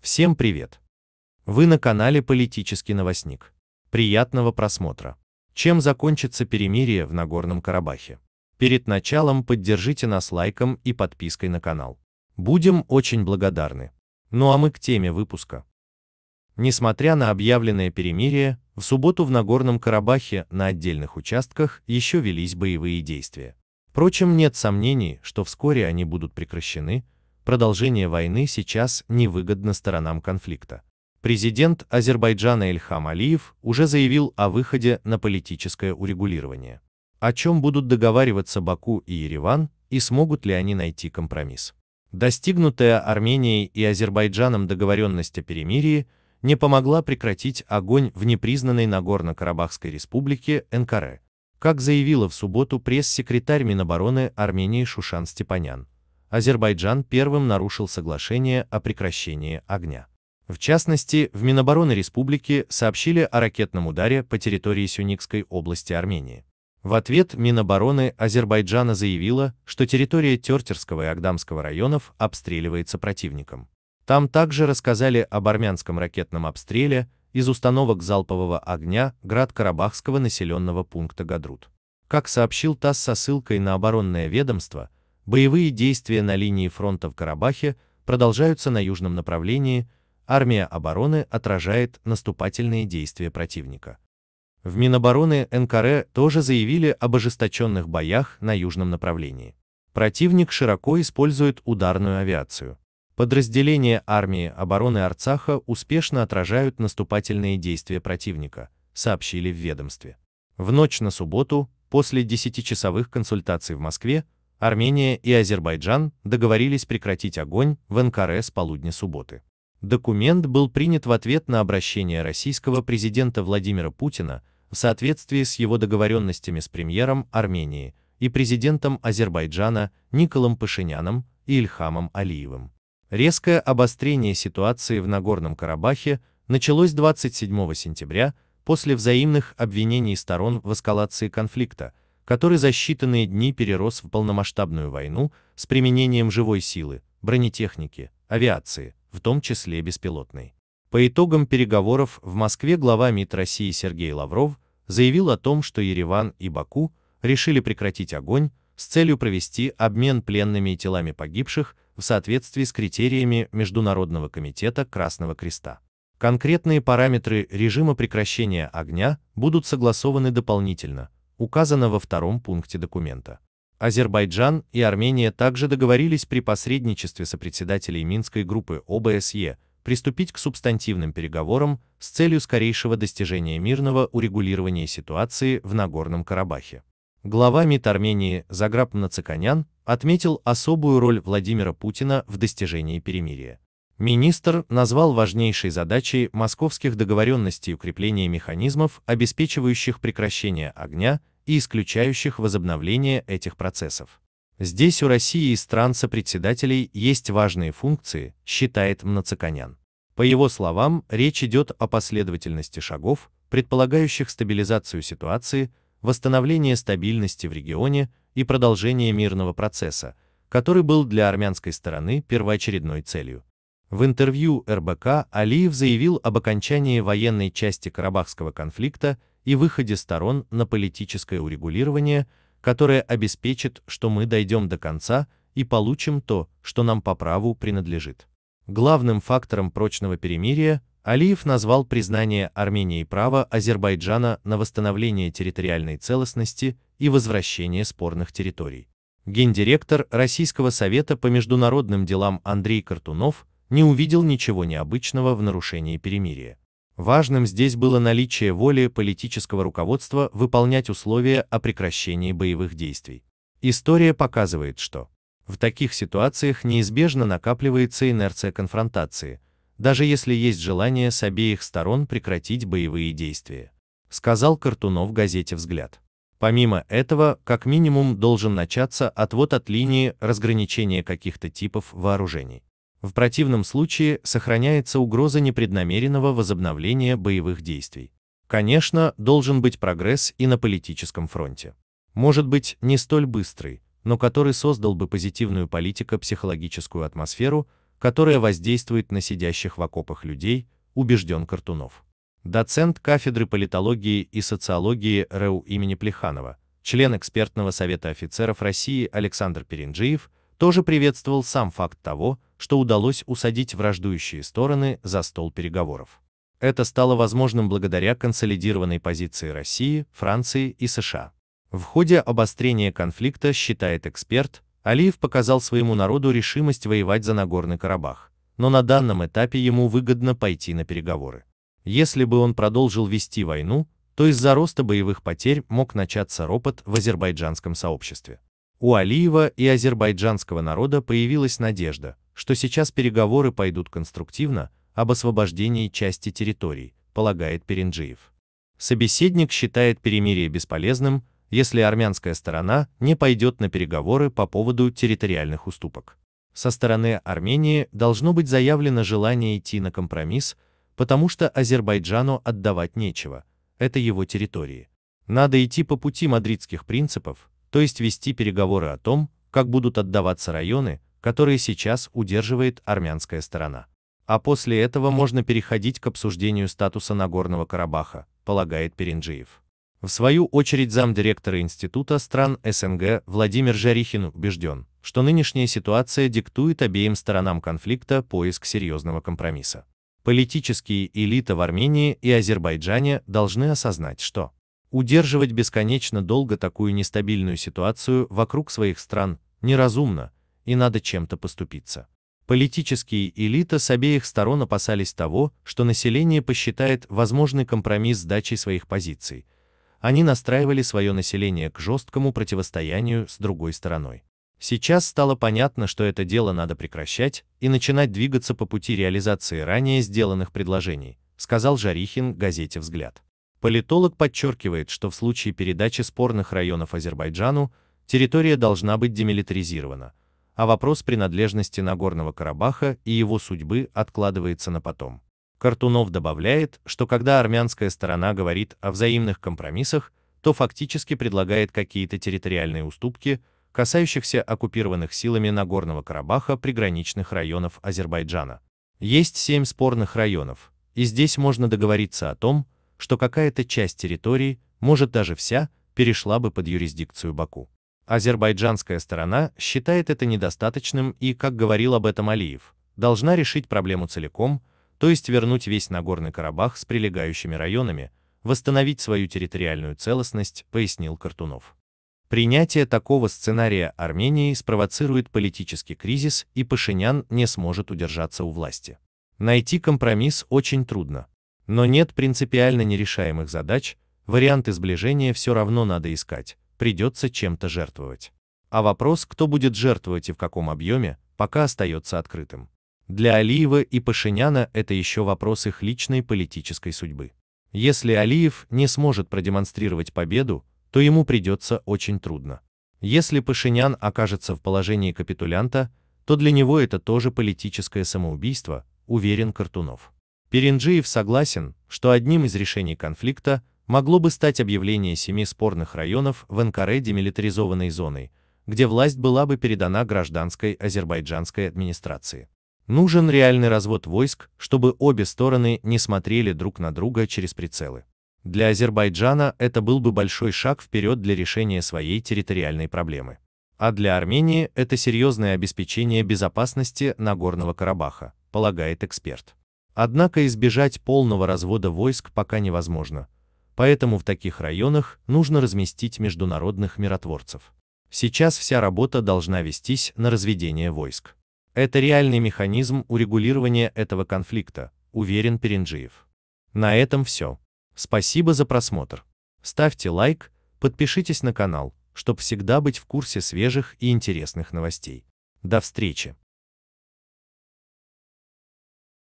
Всем привет! Вы на канале «Политический новостник». Приятного просмотра! Чем закончится перемирие в Нагорном Карабахе? Перед началом поддержите нас лайком и подпиской на канал. Будем очень благодарны. Ну а мы к теме выпуска. Несмотря на объявленное перемирие, в субботу в Нагорном Карабахе на отдельных участках еще велись боевые действия. Впрочем, нет сомнений, что вскоре они будут прекращены, продолжение войны сейчас невыгодно сторонам конфликта. Президент Азербайджана Ильхам Алиев уже заявил о выходе на политическое урегулирование. О чем будут договариваться Баку и Ереван, и смогут ли они найти компромисс. Достигнутая Арменией и Азербайджаном договоренность о перемирии не помогла прекратить огонь в непризнанной Нагорно-Карабахской республике НКР. Как заявила в субботу пресс-секретарь Минобороны Армении Шушан Степанян, Азербайджан первым нарушил соглашение о прекращении огня. В частности, в Минобороны республики сообщили о ракетном ударе по территории Сюникской области Армении. В ответ Минобороны Азербайджана заявила, что территория Тертерского и Агдамского районов обстреливается противником. Там также рассказали об армянском ракетном обстреле, из установок залпового огня град Карабахского населенного пункта Гадрут. Как сообщил ТАСС со ссылкой на оборонное ведомство, боевые действия на линии фронта в Карабахе продолжаются на южном направлении, армия обороны отражает наступательные действия противника. В Минобороны НКР тоже заявили об ожесточенных боях на южном направлении. Противник широко использует ударную авиацию. Подразделения армии обороны Арцаха успешно отражают наступательные действия противника, сообщили в ведомстве. В ночь на субботу, после 10-часовых консультаций в Москве, Армения и Азербайджан договорились прекратить огонь в Анкаре с полудня субботы. Документ был принят в ответ на обращение российского президента Владимира Путина в соответствии с его договоренностями с премьером Армении и президентом Азербайджана Николом Пашиняном и Ильхамом Алиевым. Резкое обострение ситуации в Нагорном Карабахе началось 27 сентября после взаимных обвинений сторон в эскалации конфликта, который за считанные дни перерос в полномасштабную войну с применением живой силы, бронетехники, авиации, в том числе беспилотной. По итогам переговоров в Москве глава МИД России Сергей Лавров заявил о том, что Ереван и Баку решили прекратить огонь с целью провести обмен пленными и телами погибших в соответствии с критериями Международного комитета Красного Креста. Конкретные параметры режима прекращения огня будут согласованы дополнительно, указано во втором пункте документа. Азербайджан и Армения также договорились при посредничестве сопредседателей Минской группы ОБСЕ приступить к субстантивным переговорам с целью скорейшего достижения мирного урегулирования ситуации в Нагорном Карабахе. Глава МИД Армении Заграб Мнацаканян отметил особую роль Владимира Путина в достижении перемирия. Министр назвал важнейшей задачей московских договоренностей укрепление механизмов, обеспечивающих прекращение огня и исключающих возобновление этих процессов. Здесь у России и стран сопредседателей есть важные функции, считает Мнацаканян. По его словам, речь идет о последовательности шагов, предполагающих стабилизацию ситуации, восстановление стабильности в регионе и продолжение мирного процесса, который был для армянской стороны первоочередной целью. В интервью РБК Алиев заявил об окончании военной части Карабахского конфликта и выходе сторон на политическое урегулирование, которое обеспечит, что мы дойдем до конца и получим то, что нам по праву принадлежит. Главным фактором прочного перемирия Алиев назвал признание Армении права Азербайджана на восстановление территориальной целостности и возвращение спорных территорий. Гендиректор Российского совета по международным делам Андрей Картунов не увидел ничего необычного в нарушении перемирия. Важным здесь было наличие воли политического руководства выполнять условия о прекращении боевых действий. История показывает, что в таких ситуациях неизбежно накапливается инерция конфронтации – даже если есть желание с обеих сторон прекратить боевые действия, сказал Картунов в газете «Взгляд». Помимо этого, как минимум должен начаться отвод от линии разграничения каких-то типов вооружений. В противном случае сохраняется угроза непреднамеренного возобновления боевых действий. Конечно, должен быть прогресс и на политическом фронте. Может быть, не столь быстрый, но который создал бы позитивную политико-психологическую атмосферу, которое воздействует на сидящих в окопах людей, убежден Картунов. Доцент кафедры политологии и социологии РУ имени Плеханова, член экспертного совета офицеров России Александр Перенджиев, тоже приветствовал сам факт того, что удалось усадить враждующие стороны за стол переговоров. Это стало возможным благодаря консолидированной позиции России, Франции и США. В ходе обострения конфликта, считает эксперт, Алиев показал своему народу решимость воевать за Нагорный Карабах, но на данном этапе ему выгодно пойти на переговоры. Если бы он продолжил вести войну, то из-за роста боевых потерь мог начаться ропот в азербайджанском сообществе. У Алиева и азербайджанского народа появилась надежда, что сейчас переговоры пойдут конструктивно об освобождении части территорий, полагает Перенджиев. Собеседник считает перемирие бесполезным, если армянская сторона не пойдет на переговоры по поводу территориальных уступок. Со стороны Армении должно быть заявлено желание идти на компромисс, потому что Азербайджану отдавать нечего, это его территории. Надо идти по пути мадридских принципов, то есть вести переговоры о том, как будут отдаваться районы, которые сейчас удерживает армянская сторона. А после этого можно переходить к обсуждению статуса Нагорного Карабаха, полагает Перенджиев. В свою очередь замдиректора Института стран СНГ Владимир Жарихин убежден, что нынешняя ситуация диктует обеим сторонам конфликта поиск серьезного компромисса. Политические элиты в Армении и Азербайджане должны осознать, что удерживать бесконечно долго такую нестабильную ситуацию вокруг своих стран неразумно, и надо чем-то поступиться. Политические элиты с обеих сторон опасались того, что население посчитает возможный компромисс с дачей своих позиций – они настраивали свое население к жесткому противостоянию с другой стороной. Сейчас стало понятно, что это дело надо прекращать и начинать двигаться по пути реализации ранее сделанных предложений, сказал Жарихин газете «Взгляд». Политолог подчеркивает, что в случае передачи спорных районов Азербайджану территория должна быть демилитаризирована, а вопрос принадлежности Нагорного Карабаха и его судьбы откладывается на потом. Картунов добавляет, что когда армянская сторона говорит о взаимных компромиссах, то фактически предлагает какие-то территориальные уступки, касающихся оккупированных силами Нагорного Карабаха приграничных районов Азербайджана. Есть семь спорных районов, и здесь можно договориться о том, что какая-то часть территории, может даже вся, перешла бы под юрисдикцию Баку. Азербайджанская сторона считает это недостаточным и, как говорил об этом Алиев, должна решить проблему целиком, то есть вернуть весь Нагорный Карабах с прилегающими районами, восстановить свою территориальную целостность, пояснил Картунов. Принятие такого сценария Армении спровоцирует политический кризис, и Пашинян не сможет удержаться у власти. Найти компромисс очень трудно. Но нет принципиально нерешаемых задач, варианты сближения все равно надо искать, придется чем-то жертвовать. А вопрос, кто будет жертвовать и в каком объеме, пока остается открытым. Для Алиева и Пашиняна это еще вопрос их личной политической судьбы. Если Алиев не сможет продемонстрировать победу, то ему придется очень трудно. Если Пашинян окажется в положении капитулянта, то для него это тоже политическое самоубийство, уверен Картунов. Перенджиев согласен, что одним из решений конфликта могло бы стать объявление семи спорных районов в Анкаре демилитаризованной зоной, где власть была бы передана гражданской азербайджанской администрации. Нужен реальный развод войск, чтобы обе стороны не смотрели друг на друга через прицелы. Для Азербайджана это был бы большой шаг вперед для решения своей территориальной проблемы. А для Армении это серьезное обеспечение безопасности Нагорного Карабаха, полагает эксперт. Однако избежать полного развода войск пока невозможно, поэтому в таких районах нужно разместить международных миротворцев. Сейчас вся работа должна вестись на разведение войск. Это реальный механизм урегулирования этого конфликта, уверен Перенджиев. На этом все. Спасибо за просмотр. Ставьте лайк, подпишитесь на канал, чтобы всегда быть в курсе свежих и интересных новостей. До встречи!